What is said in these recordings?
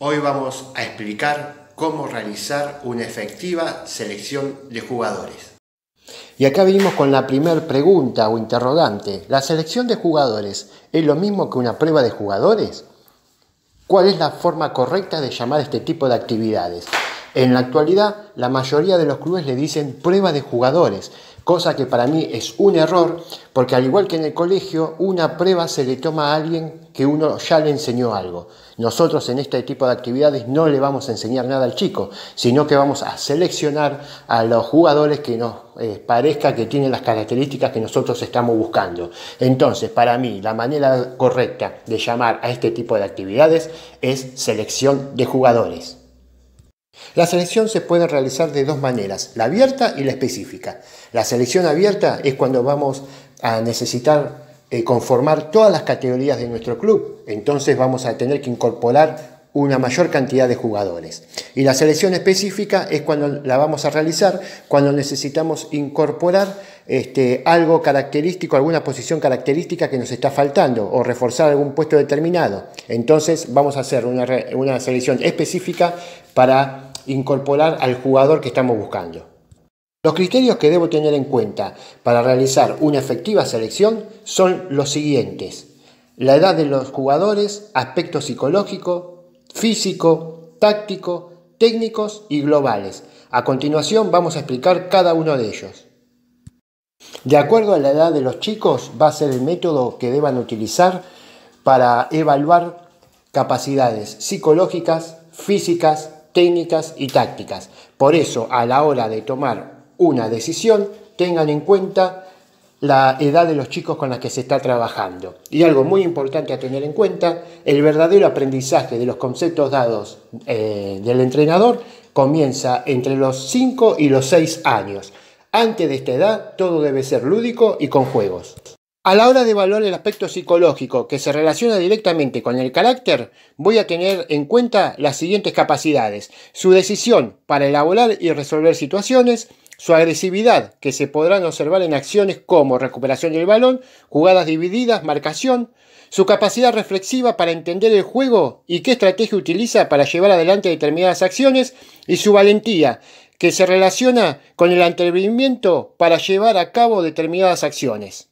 Hoy vamos a explicar cómo realizar una efectiva selección de jugadores. Y acá venimos con la primera pregunta o interrogante. ¿La selección de jugadores es lo mismo que una prueba de jugadores? ¿Cuál es la forma correcta de llamar este tipo de actividades? En la actualidad, la mayoría de los clubes le dicen prueba de jugadores, cosa que para mí es un error, porque al igual que en el colegio, una prueba se le toma a alguien que uno ya le enseñó algo. Nosotros en este tipo de actividades no le vamos a enseñar nada al chico, sino que vamos a seleccionar a los jugadores que nos eh, parezca que tienen las características que nosotros estamos buscando. Entonces, para mí, la manera correcta de llamar a este tipo de actividades es selección de jugadores. La selección se puede realizar de dos maneras, la abierta y la específica. La selección abierta es cuando vamos a necesitar eh, conformar todas las categorías de nuestro club. Entonces vamos a tener que incorporar una mayor cantidad de jugadores. Y la selección específica es cuando la vamos a realizar, cuando necesitamos incorporar este, algo característico, alguna posición característica que nos está faltando o reforzar algún puesto determinado. Entonces vamos a hacer una, una selección específica para incorporar al jugador que estamos buscando. Los criterios que debo tener en cuenta para realizar una efectiva selección son los siguientes. La edad de los jugadores, aspecto psicológico, físico, táctico, técnicos y globales. A continuación vamos a explicar cada uno de ellos. De acuerdo a la edad de los chicos va a ser el método que deban utilizar para evaluar capacidades psicológicas, físicas, técnicas y tácticas. Por eso a la hora de tomar una decisión tengan en cuenta la edad de los chicos con la que se está trabajando. Y algo muy importante a tener en cuenta, el verdadero aprendizaje de los conceptos dados eh, del entrenador comienza entre los 5 y los 6 años. Antes de esta edad todo debe ser lúdico y con juegos. A la hora de evaluar el aspecto psicológico que se relaciona directamente con el carácter, voy a tener en cuenta las siguientes capacidades. Su decisión para elaborar y resolver situaciones, su agresividad, que se podrán observar en acciones como recuperación del balón, jugadas divididas, marcación, su capacidad reflexiva para entender el juego y qué estrategia utiliza para llevar adelante determinadas acciones, y su valentía, que se relaciona con el atrevimiento para llevar a cabo determinadas acciones.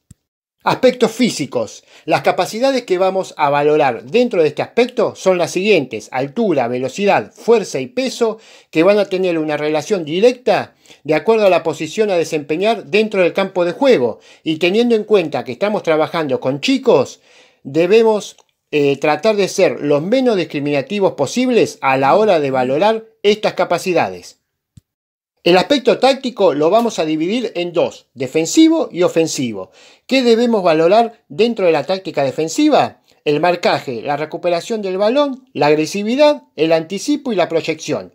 Aspectos físicos. Las capacidades que vamos a valorar dentro de este aspecto son las siguientes. Altura, velocidad, fuerza y peso que van a tener una relación directa de acuerdo a la posición a desempeñar dentro del campo de juego. Y teniendo en cuenta que estamos trabajando con chicos, debemos eh, tratar de ser los menos discriminativos posibles a la hora de valorar estas capacidades. El aspecto táctico lo vamos a dividir en dos, defensivo y ofensivo. ¿Qué debemos valorar dentro de la táctica defensiva? El marcaje, la recuperación del balón, la agresividad, el anticipo y la proyección.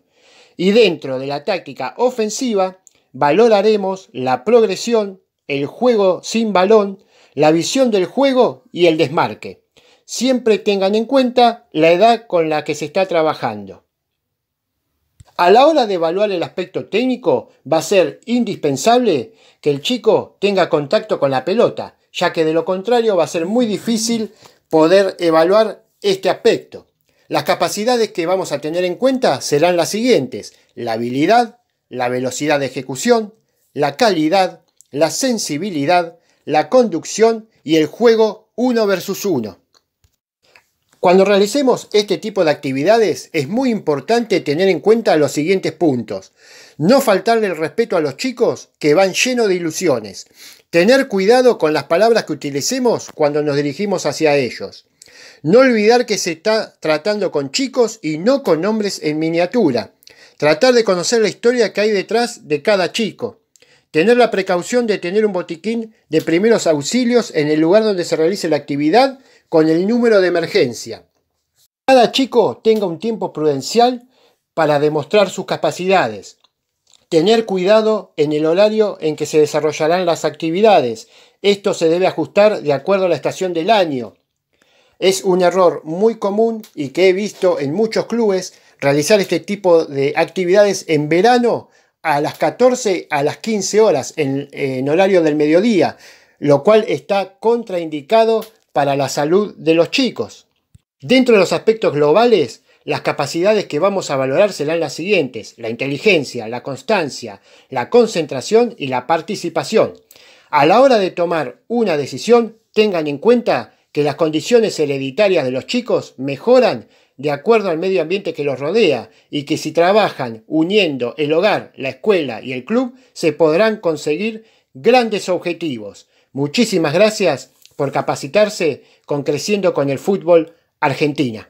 Y dentro de la táctica ofensiva valoraremos la progresión, el juego sin balón, la visión del juego y el desmarque. Siempre tengan en cuenta la edad con la que se está trabajando. A la hora de evaluar el aspecto técnico, va a ser indispensable que el chico tenga contacto con la pelota, ya que de lo contrario va a ser muy difícil poder evaluar este aspecto. Las capacidades que vamos a tener en cuenta serán las siguientes, la habilidad, la velocidad de ejecución, la calidad, la sensibilidad, la conducción y el juego 1 versus 1. Cuando realicemos este tipo de actividades es muy importante tener en cuenta los siguientes puntos. No faltarle el respeto a los chicos que van llenos de ilusiones. Tener cuidado con las palabras que utilicemos cuando nos dirigimos hacia ellos. No olvidar que se está tratando con chicos y no con hombres en miniatura. Tratar de conocer la historia que hay detrás de cada chico. Tener la precaución de tener un botiquín de primeros auxilios en el lugar donde se realice la actividad con el número de emergencia. Cada chico tenga un tiempo prudencial para demostrar sus capacidades. Tener cuidado en el horario en que se desarrollarán las actividades. Esto se debe ajustar de acuerdo a la estación del año. Es un error muy común y que he visto en muchos clubes realizar este tipo de actividades en verano a las 14 a las 15 horas en, horario del mediodía, lo cual está contraindicado para la salud de los chicos. Dentro de los aspectos globales, las capacidades que vamos a valorar serán las siguientes, la inteligencia, la constancia, la concentración y la participación. A la hora de tomar una decisión, tengan en cuenta que las condiciones hereditarias de los chicos mejoran de acuerdo al medio ambiente que los rodea y que si trabajan uniendo el hogar, la escuela y el club, se podrán conseguir grandes objetivos. Muchísimas gracias por capacitarse con Creciendo con el Fútbol Argentina.